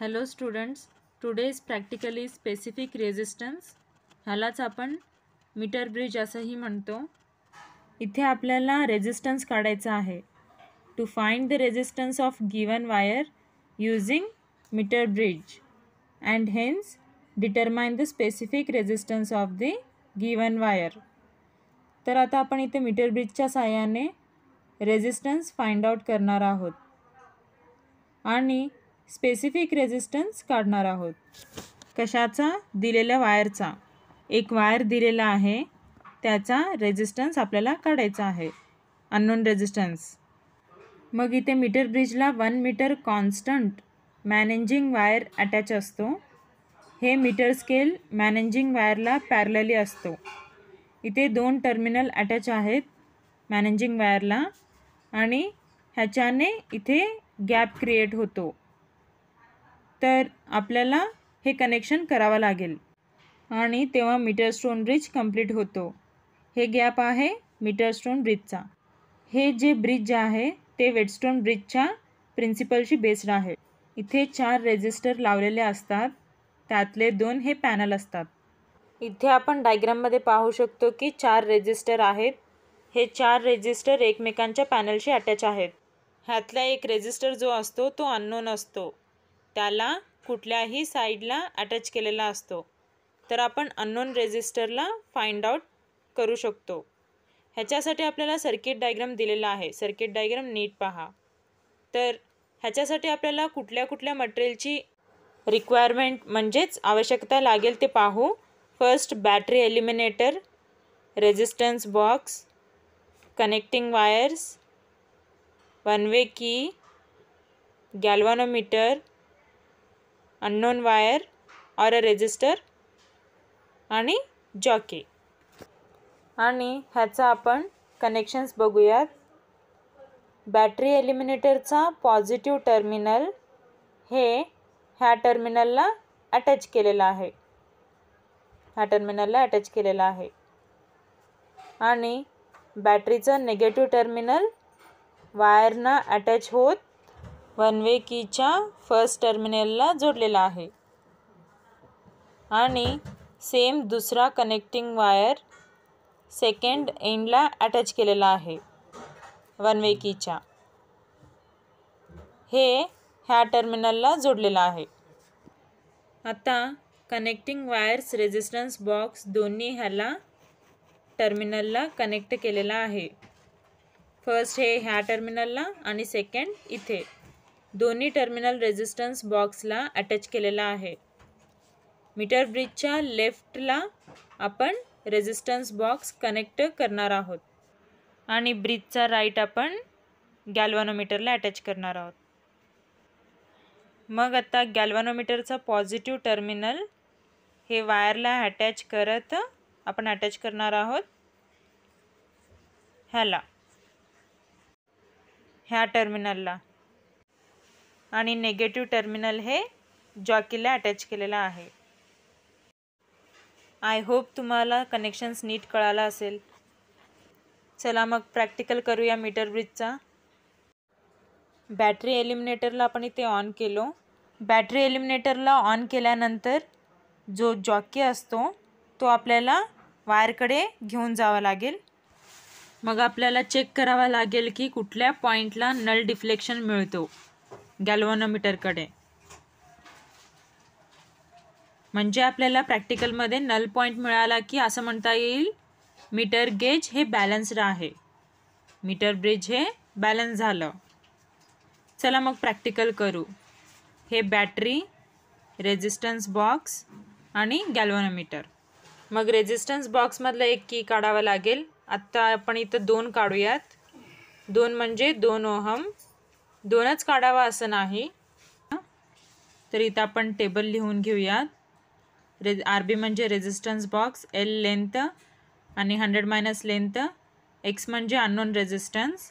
hello students today is practically specific resistance ह्यालाच आपण metre bridge असंही म्हणतो इथे आपल्याला रेजिस्टन्स काढायचा आहे to find the resistance of given wire using metre bridge and hence determine the specific resistance of the given wire तर आता आपण इथे मीटर ब्रिजच्या साह्याने रेझिस्टन्स फाइंड आउट करणार आहोत आणि स्पेसिफिक रेजिस्टन्स काढणार आहोत कशाचा दिलेल्या वायरचा एक वायर दिलेला आहे त्याचा रेजिस्टन्स आपल्याला काढायचा आहे अननोन रेजिस्टन्स मग इथे मीटर ब्रिजला one metre constant managing wire attach असतो हे मीटर स्केल मॅनेजिंग वायरला पॅरलली असतो इथे दोन टर्मिनल अटॅच आहेत मॅनेजिंग वायरला आणि ह्याच्याने इथे गॅप क्रिएट होतो तर आपल्याला हे कनेक्शन करावं लागेल आणि तेव्हा मीटर स्टोन ब्रिज कंप्लीट होतो हे गॅप आहे मीटर स्टोन ब्रिजचा हे जे ब्रिज आहे ते वेटस्टोन ब्रिजच्या प्रिन्सिपलशी बेस्ड आहे इथे चार रेजिस्टर लावलेले असतात त्यातले दोन हे पॅनल असतात इथे आपण डायग्राममध्ये पाहू शकतो की चार रेजिस्टर आहेत हे चार रेजिस्टर एकमेकांच्या पॅनलशी अटॅच आहेत ह्यातला एक रेजिस्टर जो असतो तो अननोन असतो त्याला कुठल्याही साईडला अटॅच केलेला असतो तर आपण अननोन रेजिस्टरला फाइंड आउट करू शकतो ह्याच्यासाठी आपल्याला सर्किट डायग्राम दिलेला आहे सर्किट डायग्राम नीट पहा तर ह्याच्यासाठी आपल्याला कुठल्या कुठल्या मटेरियलची रिक्वायरमेंट म्हणजेच आवश्यकता लागेल ते पाहू first battery eliminator resistance box connecting wires one way key galvanometer unknown wire or a resistor आणि जॉकी आणि ह्याचा आपण कनेक्शन्स बघूयात बॅटरी एलिमिनेटरचा पॉझिटिव्ह टर्मिनल हे ह्या टर्मिनलला अटॅच केलेला आहे ह्या टर्मिनलला अटॅच केलेला आहे आणि बॅटरीचं नेगेटिव्ह टर्मिनल वायरना अटॅच होत वन वे कीच्या फर्स्ट टर्मिनलला जोडलेला आहे आणि सेम दुसरा कनेक्टिंग वायर सेकंड एंडला अटॅच केलेला आहे वे कीच्या हे ह्या टर्मिनलला जोडलेलं आहे आता कनेक्टिंग वायर्स रेजिस्टन्स बॉक्स दोन्ही ह्याला टर्मिनलला कनेक्ट केलेला आहे फर्स्ट हे ह्या टर्मिनलला आणि सेकंड इथे दोन्ही टर्मिनल रेजिस्टन्स बॉक्सला अटॅच केलेला आहे मीटर ब्रिजच्या लेफ्टला आपण रेजिस्टन्स बॉक्स कनेक्ट करणार आहोत आणि ब्रिजचा राईट आपण गॅल्वानोमीटरला अटॅच करणार आहोत मग आता गॅल्वानोमीटरचा पॉझिटिव्ह टर्मिनल हे वायरला अटॅच करत आपण अटॅच करणार आहोत ह्याला ह्या टर्मिनलला आणि नेगेटिव्ह टर्मिनल हे जॉकीला अटॅच केलेलं आहे आय होप तुम्हाला कनेक्शन्स नीट कळाला असेल चला मग प्रॅक्टिकल करूया मीटर ब्रिजचा बॅटरी एलिमिनेटरला आपण इथे ऑन केलो बॅटरी एलिमिनेटरला ऑन केल्यानंतर जो जॉकी असतो तो आपल्याला वायरकडे घेऊन जावा लागेल मग आपल्याला चेक करावा लागेल की कुठल्या पॉईंटला नल डिफ्लेक्शन मिळतो गॅल्वनोमीटरकडे म्हणजे आपल्याला प्रॅक्टिकलमध्ये नल पॉईंट मिळाला की असं म्हणता येईल मीटर गेज हे बॅलन्स्ड आहे मीटर ब्रिज हे बॅलन्स झालं चला मग प्रॅक्टिकल करू हे बॅटरी रेजिस्टन्स बॉक्स आणि गॅल्वनोमीटर मग रेजिस्टन्स बॉक्समधलं एक की काढावं लागेल आत्ता आपण इथं दोन काढूयात दोन म्हणजे दोन ओहम दोनच काढावा असं नाही तर इथं आपण टेबल लिहून घेऊयात रे आर बी म्हणजे रेझिस्टन्स बॉक्स एल लेंथ आणि हंड्रेड मायनस लेंथ एक्स म्हणजे unknown resistance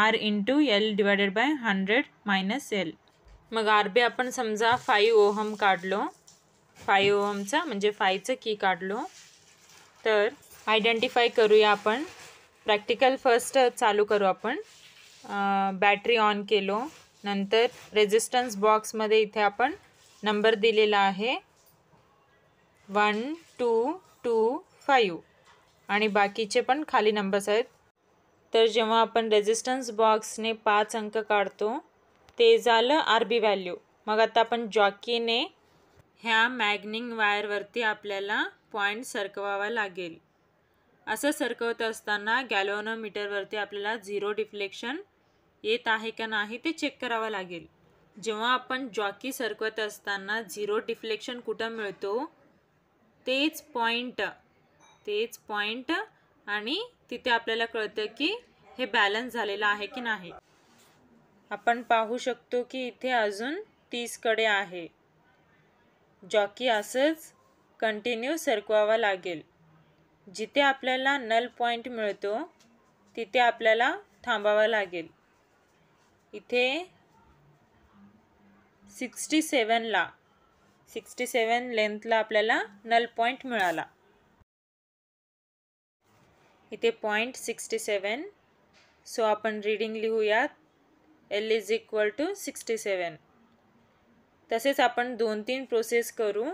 R into L divided by hundred minus L मग आर बी आपण समजा फाईव्ह ओहम काढलो फाईव्ह ओहमचा म्हणजे फायचं की काढलो तर आयडेंटिफाय करूया आपण प्रॅक्टिकल फर्स्ट चालू करू आपण बॅटरी ऑन केलो नंतर रेजिस्टन्स बॉक्समध्ये इथे आपण नंबर दिलेला आहे वन टू टू फाईव्ह आणि बाकीचे पण खाली नंबर्स आहेत तर जेव्हा आपण रेजिस्टन्स बॉक्सने पाच अंक काढतो ते झालं आर बी व्हॅल्यू मग आता आपण जॉकीने ह्या मॅग्निंग वायरवरती आपल्याला पॉईंट सरकवावा लागेल असं सरकवत असताना गॅलोनोमीटरवरती आपल्याला झिरो डिफ्लेक्शन येत आहे का नाही ते चेक करावं लागेल जेव्हा आपण जॉकी सरकवत असताना झिरो डिफ्लेक्शन कुठं मिळतो तेच पॉईंट तेच पॉईंट आणि तिथे आपल्याला कळतं की हे बॅलन्स झालेलं आहे की नाही आपण पाहू शकतो की इथे अजून तीसकडे आहे जॉकी असंच कंटिन्यू सरकवावं लागेल जिथे आपल्याला नल पॉइंट मिळतो तिथे आपल्याला थांबावं लागेल इथे 67 सेवनला सिक्स्टी सेवन लेंथला आपल्याला नल पॉइंट मिळाला इथे पॉईंट सिक्स्टी सेवन सो आपण रीडिंग लिहूयात L is equal to sixty seven तसेच आपण दोन तीन प्रोसेस करू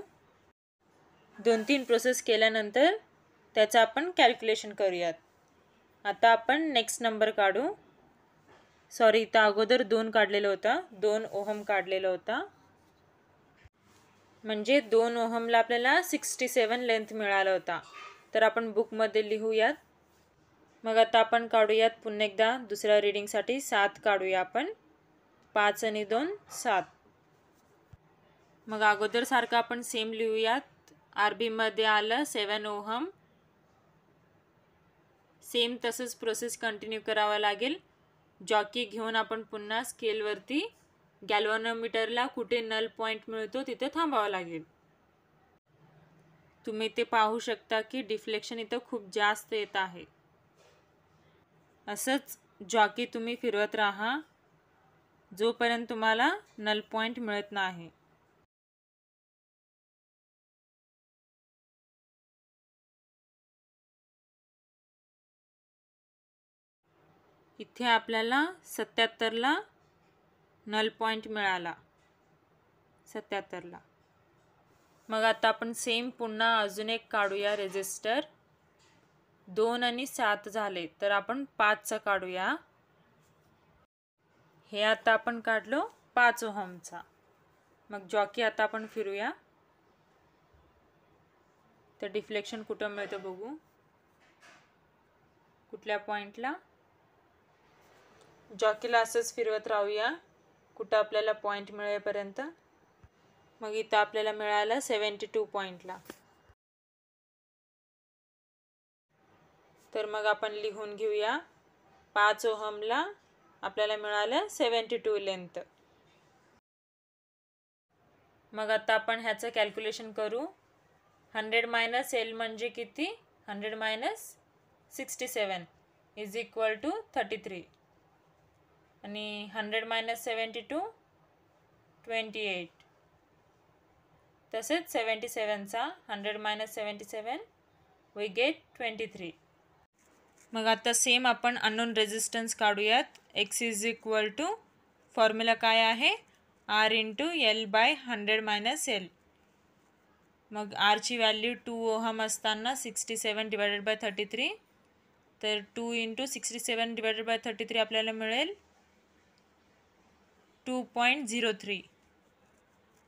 दोन तीन प्रोसेस केल्यानंतर त्याचं आपण कॅल्क्युलेशन करूयात आता आपण नेक्स्ट नंबर काढू सॉरी इथं अगोदर दोन काढलेलं होता दोन ओहम काढलेला होता म्हणजे दोन ओहमला आपल्याला सिक्स्टी सेवन लेंथ मिळाला होता तर आपण बुकमध्ये लिहूयात मग आता आपण काढूयात पुन्हा एकदा दुसऱ्या रिडिंगसाठी सात काढूया आपण पाच आणि दोन सात मग अगोदर सारखं आपण सेम लिहूयात आर बीमध्ये आलं सेवन ओहम सेम तसंच प्रोसेस कंटिन्यू करावा लागेल जॉकी घेऊन आपण पुन्हा स्केलवरती गॅल्वनोमीटरला कुठे नल पॉईंट मिळतो तिथे थांबावा लागेल तुम्ही ते पाहू शकता की डिफ्लेक्शन इथं खूप जास्त येत आहे असंच जॉकी तुम्ही फिरवत राहा जोपर्यंत तुम्हाला नल पॉईंट मिळत नाही इथे आपल्याला सत्याहत्तरला नल पॉईंट मिळाला सत्याहत्तरला मग आता आपण सेम पुन्हा अजून एक काढूया रेजिस्टर दोन आणि सात झाले तर आपण पाचचा काढूया हे आता आपण काढलो पाच ओहमचा मग जॉकी आता आपण फिरूया तर डिफ्लेक्शन कुठं मिळतं बघू कुठल्या पॉईंटला जॉकीला असंच फिरवत राहूया कुठं आपल्याला पॉईंट मिळेपर्यंत मग इथं आपल्याला मिळालं सेवन्टी टू पॉईंटला तर मग आपण लिहून घेऊया पाच ओहमला आपल्याला मिळालं सेवन्टी टू लेंथ मग आता आपण ह्याचं कॅल्क्युलेशन करू हंड्रेड मायनस एल म्हणजे किती hundred minus sixty seven is equal to thirty three आणि hundred minus seventy two twenty eight तसेच सेवन्टी सेवनचा hundred minus seventy seven we get twenty three मग आता सेम आपण अननोन रेजिस्टन्स काढूयात X is equal to formula काय आहे R into L by hundred minus L मग आरची व्हॅल्यू टू ओहम असताना sixty seven divided by thirty three तर two into sixty seven divided by thirty three आपल्याला मिळेल two point zero three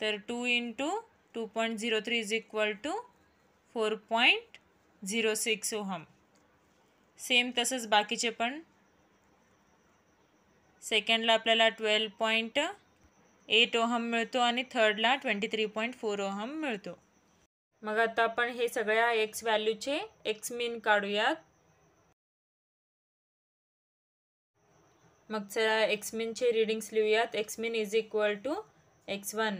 तर two into two point zero three is equal to four point zero six ohm same तसंच बाकीचे पण सेकंडला आपल्याला twelve point eight ohm मिळतो आणि थर्डला twenty three point four ohm मिळतो मग आता आपण हे सगळ्या एक्स व्हॅल्यूचे एक्स मीन काढूयात मग चला एक्समिनचे रीडिंग्स लिहूयात X mean is equal to X one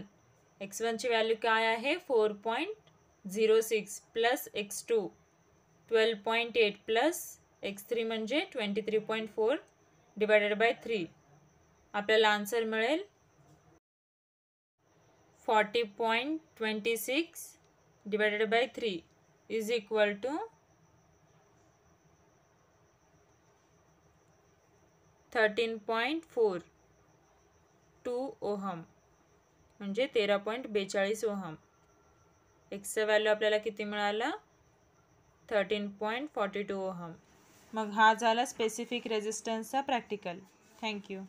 X वनची व्हॅल्यू काय आहे four point zero six plus X two twelve point eight plus X three म्हणजे twenty three point four divided by three आपल्याला आन्सर मिळेल forty point twenty six divided by three is equal to thirteen point four two ohm म्हणजे तेरा point बेचाळीस ohm एक्सचा value आपल्याला किती मिळाला thirteen point forty two ohm मग हा झाला स्पेसिफिक रेजिस्टन्सचा प्रॅक्टिकल थँक्यू